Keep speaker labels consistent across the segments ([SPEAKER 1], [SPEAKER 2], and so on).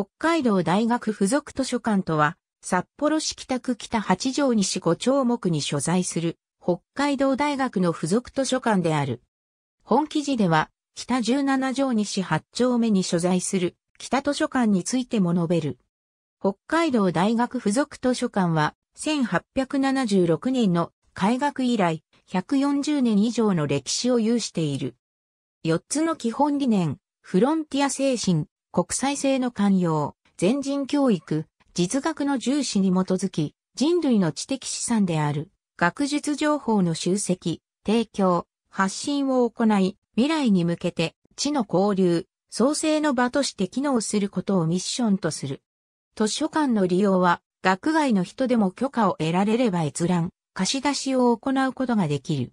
[SPEAKER 1] 北海道大学附属図書館とは、札幌市北区北八条西五丁目に所在する、北海道大学の附属図書館である。本記事では、北十七条西八丁目に所在する、北図書館についても述べる。北海道大学附属図書館は、1876年の開学以来、140年以上の歴史を有している。4つの基本理念、フロンティア精神、国際性の寛容、全人教育、実学の重視に基づき、人類の知的資産である、学術情報の集積、提供、発信を行い、未来に向けて、知の交流、創生の場として機能することをミッションとする。図書館の利用は、学外の人でも許可を得られれば閲覧、貸し出しを行うことができる。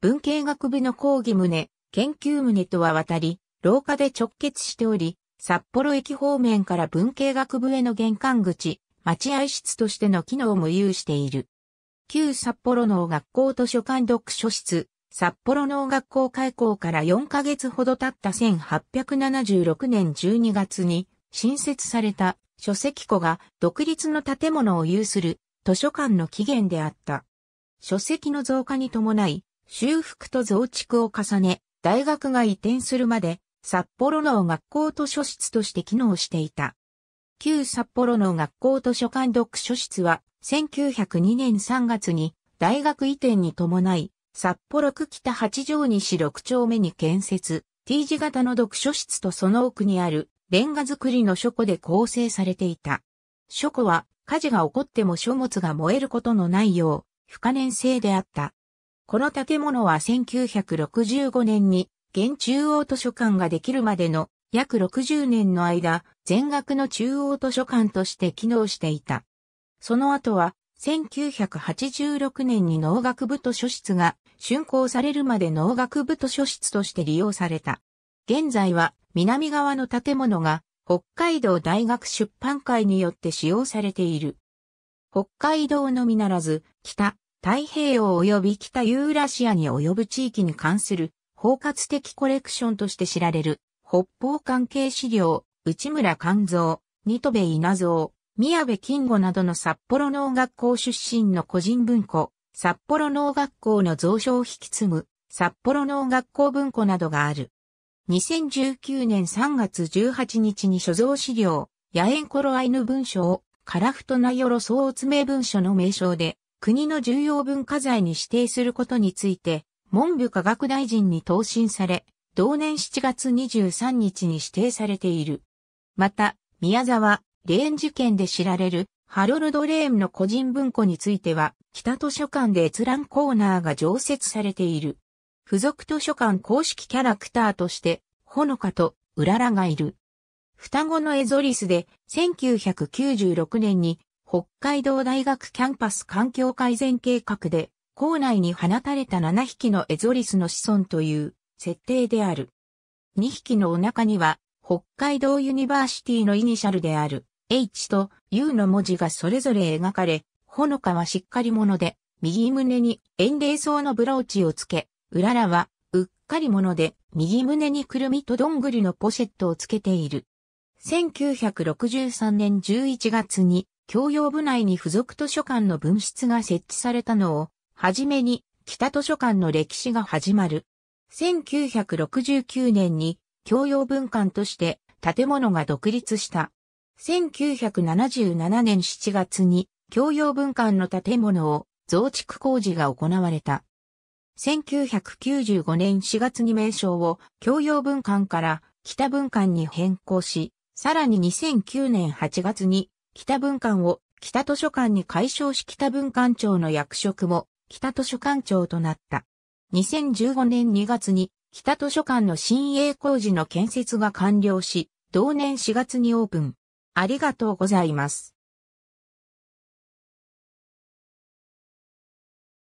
[SPEAKER 1] 文系学部の講義旨、研究旨とは渡り、廊下で直結しており、札幌駅方面から文系学部への玄関口、待合室としての機能も有している。旧札幌農学校図書館読書室、札幌農学校開校から4ヶ月ほど経った1876年12月に新設された書籍庫が独立の建物を有する図書館の起源であった。書籍の増加に伴い、修復と増築を重ね、大学が移転するまで札幌の学校図書室として機能していた。旧札幌の学校図書館読書室は、1902年3月に大学移転に伴い、札幌区北八条西6丁目に建設、T 字型の読書室とその奥にあるレンガ作りの書庫で構成されていた。書庫は火事が起こっても書物が燃えることのないよう、不可燃性であった。この建物は1965年に現中央図書館ができるまでの約60年の間、全額の中央図書館として機能していた。その後は、1986年に農学部図書室が竣工されるまで農学部図書室として利用された。現在は南側の建物が北海道大学出版会によって使用されている。北海道のみならず、北、太平洋及び北ユーラシアに及ぶ地域に関する包括的コレクションとして知られる、北方関係資料、内村勘蔵、ニトベ稲造、宮部金吾などの札幌農学校出身の個人文庫、札幌農学校の蔵書を引き継ぐ、札幌農学校文庫などがある。2019年3月18日に所蔵資料、野縁コロアイヌ文書を、カラフトナヨロ総詰め文書の名称で、国の重要文化財に指定することについて、文部科学大臣に答申され、同年7月23日に指定されている。また、宮沢、レーン事件で知られる、ハロルド・レーンの個人文庫については、北図書館で閲覧コーナーが常設されている。付属図書館公式キャラクターとして、ほのかと、うららがいる。双子のエゾリスで、1996年に、北海道大学キャンパス環境改善計画で、校内に放たれた7匹のエゾリスの子孫という設定である。2匹のお腹には、北海道ユニバーシティのイニシャルである H と U の文字がそれぞれ描かれ、ほのかはしっかり者で、右胸に円霊層のブローチをつけ、うららはうっかり者で、右胸にくるみとどんぐりのポシェットをつけている。1963年11月に、教養部内に付属図書館の分室が設置されたのをはじめに、北図書館の歴史が始まる。1969年に、教養文館として、建物が独立した。1977年7月に、教養文館の建物を増築工事が行われた。1995年4月に名称を教養文館から北文館に変更し、さらに2009年8月に北文館を北図書館に改称し北文館長の役職も北図書館長となった。2015年2月に北図書館の新鋭工事の建設が完了し、同年4月にオープン。ありがとうございます。